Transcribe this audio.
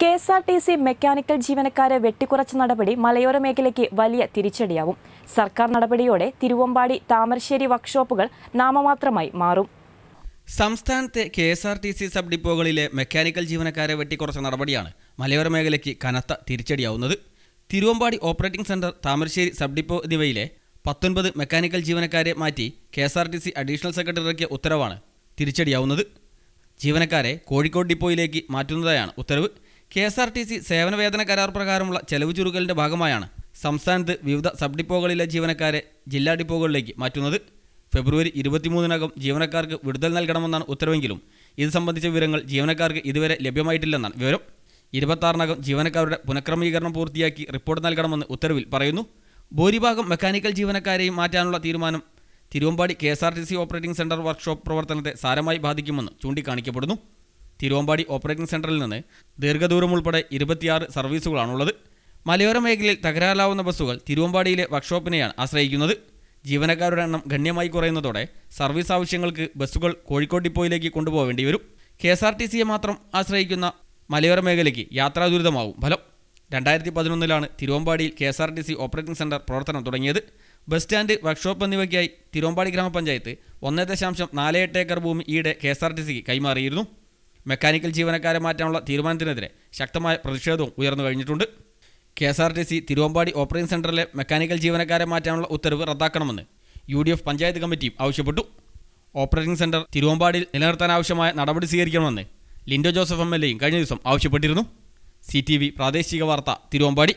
K S R T C mechanical ജീവനക്കാരെ വെട്ടിക്കുറച്ച നടപടി മലയോര മേഖലയ്ക്ക് വലിയ തിരിച്ചടിയാവും സർക്കാർ നടപടിയോടെ തിരുവമ്പാടി താമരശ്ശേരി വർക്ക്ഷോപ്പുകൾ നാമമാത്രമായി മാറും സംസ്ഥാനത്തെ K S R T C sub ഡിപ്പോകളിലെ മെക്കാനിക്കൽ ജീവനക്കാരെ വെട്ടിക്കുറച്ച നടപടിയാണ് മലയോര മേഖലയ്ക്ക് കനത്ത തിരിച്ചടിയാവുന്നത് Thiruvambadi operating centre Thamarassery sub depot എന്നിവയിലെ പത്തൊൻപത് മെക്കാനിക്കൽ ജീവനക്കാരെ മാറ്റി K S R T C additional secretary ഇറക്കിയ ഉത്തരവാണ് തിരിച്ചടിയാവുന്നത് ജീവനക്കാരെ കോഴിക്കോട് ഡിപ്പോയിലേക്ക് മാറ്റുന്നതായാണ് ഉത്തരവ് K S R T C വേതന കരാർ പ്രകാരമുള്ള ചെലവ് ചുരുക്കലിൻ്റെ ഭാഗമായാണ് സംസ്ഥാനത്ത് വിവിധ സബ് ഡിപ്പോകളിലെ ജീവനക്കാരെ ജില്ലാ ഡിപ്പോകളിലേക്ക് മാറ്റുന്നത് ഫെബ്രുവരി ഇരുപത്തിമൂന്നിനകം ജീവനക്കാർക്ക് വിടുതൽ നൽകണമെന്നാണ് ഉത്തരവെങ്കിലും ഇത് സംബന്ധിച്ച വിവരങ്ങൾ ജീവനക്കാർക്ക് ഇതുവരെ ലഭ്യമായിട്ടില്ലെന്നാണ് വിവരം ഇരുപത്താറിനകം ജീവനക്കാരുടെ പുനഃക്രമീകരണം പൂർത്തിയാക്കി റിപ്പോർട്ട് നൽകണമെന്ന് ഉത്തരവിൽ പറയുന്നു ഭൂരിഭാഗം മെക്കാനിക്കൽ ജീവനക്കാരെയും മാറ്റാനുള്ള തീരുമാനം Thiruvambadi K S R T C operating centre workshop പ്രവർത്തനത്തെ സാരമായി ബാധിക്കുമെന്ന് ചൂണ്ടിക്കാണിക്കപ്പെടുന്നു തിരുവമ്പാടി ഓപ്പറേറ്റിംഗ് സെൻറ്ററിൽ നിന്ന് ദീർഘദൂരം ഉൾപ്പെടെ ഇരുപത്തിയാറ് സർവീസുകളാണുള്ളത് മലയോര മേഖലയിൽ തകരാറിലാവുന്ന ബസ്സുകൾ തിരുവമ്പാടിയിലെ വർക്ക്ഷോപ്പിനെയാണ് ആശ്രയിക്കുന്നത് ജീവനക്കാരുടെ എണ്ണം ഗണ്യമായി കുറയുന്നതോടെ സർവീസ് ആവശ്യങ്ങൾക്ക് ബസ്സുകൾ കോഴിക്കോട് ഡിപ്പോയിലേക്ക് കൊണ്ടുപോകേണ്ടി വരും കെ എസ് ആർ ടി സിയെ മാത്രം ആശ്രയിക്കുന്ന മലയോര മേഖലയ്ക്ക് യാത്രാ ദുരിതമാവും ഫലം രണ്ടായിരത്തി പതിനൊന്നിലാണ് തിരുവമ്പാടിയിൽ K S R T C operating centre പ്രവർത്തനം തുടങ്ങിയത് ബസ് സ്റ്റാൻഡ് വർക്ക്ഷോപ്പ് എന്നിവയ്ക്കായി തിരുവമ്പാടി ഗ്രാമപഞ്ചായത്ത് ഒന്നേ ദശാംശം നാല് എട്ട് ഏക്കർ ഭൂമി ഈയിടെ കെ എസ് ആർ ടി സിക്ക് കൈമാറിയിരുന്നു മെക്കാനിക്കൽ ജീവനക്കാരെ മാറ്റാനുള്ള തീരുമാനത്തിനെതിരെ ശക്തമായ പ്രതിഷേധവും ഉയർന്നു കഴിഞ്ഞിട്ടുണ്ട് K S R T C Thiruvambadi operating സെൻറ്ററിലെ മെക്കാനിക്കൽ ജീവനക്കാരെ മാറ്റാനുള്ള ഉത്തരവ് റദ്ദാക്കണമെന്ന് യു ഡി എഫ് പഞ്ചായത്ത് കമ്മിറ്റിയും ആവശ്യപ്പെട്ടു ഓപ്പറേറ്റിംഗ് സെൻറ്റർ തിരുവമ്പാടിയിൽ നിലനിർത്താൻ ആവശ്യമായ നടപടി സ്വീകരിക്കണമെന്ന് ലിൻഡോ ജോസഫ് എം എൽ എയും കഴിഞ്ഞ ദിവസം ആവശ്യപ്പെട്ടിരുന്നു സി ടി വി പ്രാദേശിക വാർത്ത തിരുവമ്പാടി